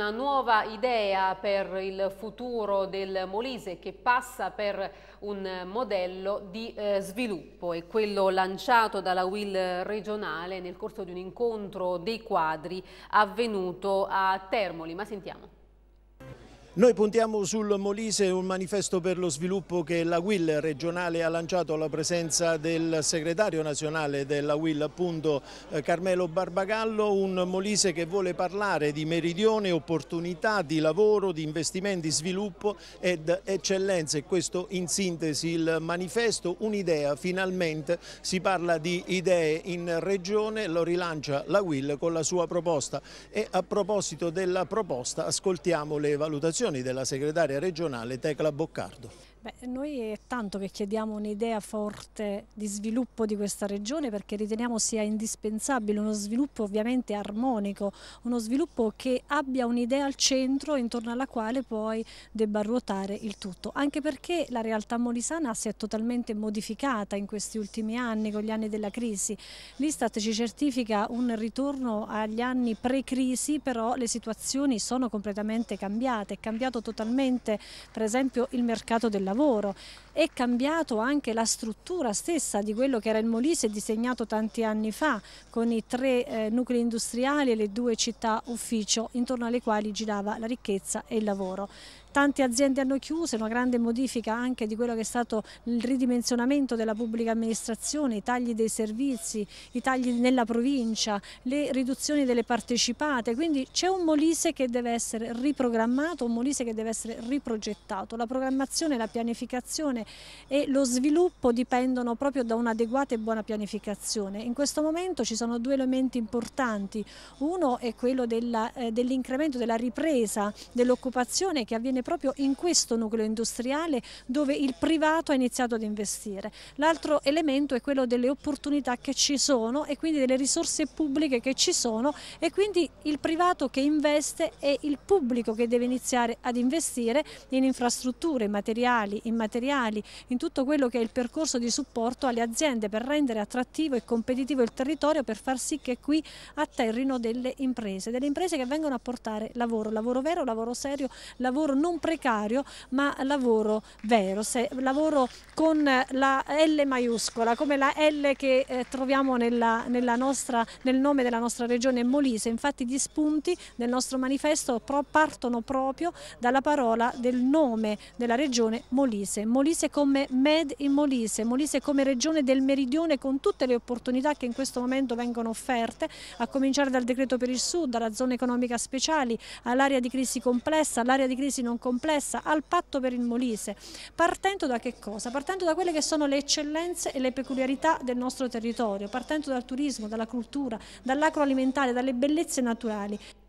una nuova idea per il futuro del Molise che passa per un modello di eh, sviluppo e quello lanciato dalla Will regionale nel corso di un incontro dei quadri avvenuto a Termoli. Ma sentiamo. Noi puntiamo sul Molise un manifesto per lo sviluppo che la WIL regionale ha lanciato alla presenza del segretario nazionale della WIL appunto eh, Carmelo Barbagallo, un Molise che vuole parlare di meridione, opportunità di lavoro, di investimenti, sviluppo ed eccellenze. Questo in sintesi il manifesto, un'idea finalmente, si parla di idee in regione, lo rilancia la WIL con la sua proposta e a proposito della proposta ascoltiamo le valutazioni indicazioni della segretaria regionale Tecla Boccardo. Beh, noi è tanto che chiediamo un'idea forte di sviluppo di questa regione perché riteniamo sia indispensabile uno sviluppo ovviamente armonico, uno sviluppo che abbia un'idea al centro intorno alla quale poi debba ruotare il tutto, anche perché la realtà molisana si è totalmente modificata in questi ultimi anni, con gli anni della crisi. L'Istat ci certifica un ritorno agli anni pre-crisi, però le situazioni sono completamente cambiate, è cambiato totalmente per esempio il mercato del lavoro lavoro è cambiato anche la struttura stessa di quello che era il Molise disegnato tanti anni fa con i tre eh, nuclei industriali e le due città ufficio intorno alle quali girava la ricchezza e il lavoro. Tante aziende hanno chiuso, una grande modifica anche di quello che è stato il ridimensionamento della pubblica amministrazione, i tagli dei servizi, i tagli nella provincia, le riduzioni delle partecipate, quindi c'è un Molise che deve essere riprogrammato, un Molise che deve essere riprogettato. La programmazione, la pianificazione e lo sviluppo dipendono proprio da un'adeguata e buona pianificazione. In questo momento ci sono due elementi importanti, uno è quello eh, dell'incremento, dell della ripresa dell'occupazione che avviene proprio in questo nucleo industriale dove il privato ha iniziato ad investire. L'altro elemento è quello delle opportunità che ci sono e quindi delle risorse pubbliche che ci sono e quindi il privato che investe e il pubblico che deve iniziare ad investire in infrastrutture materiali, immateriali, regionali, in tutto quello che è il percorso di supporto alle aziende per rendere attrattivo e competitivo il territorio per far sì che qui atterrino delle imprese, delle imprese che vengono a portare lavoro, lavoro vero, lavoro serio, lavoro non precario ma lavoro vero, se, lavoro con la L maiuscola, come la L che eh, troviamo nella, nella nostra, nel nome della nostra regione Molise, infatti gli spunti del nostro manifesto pro, partono proprio dalla parola del nome della regione Molise, Molise Molise come Med in Molise, Molise come regione del meridione con tutte le opportunità che in questo momento vengono offerte, a cominciare dal decreto per il sud, alla zona economica speciali, all'area di crisi complessa, all'area di crisi non complessa, al patto per il Molise, partendo da che cosa? Partendo da quelle che sono le eccellenze e le peculiarità del nostro territorio, partendo dal turismo, dalla cultura, dall'agroalimentare, dalle bellezze naturali.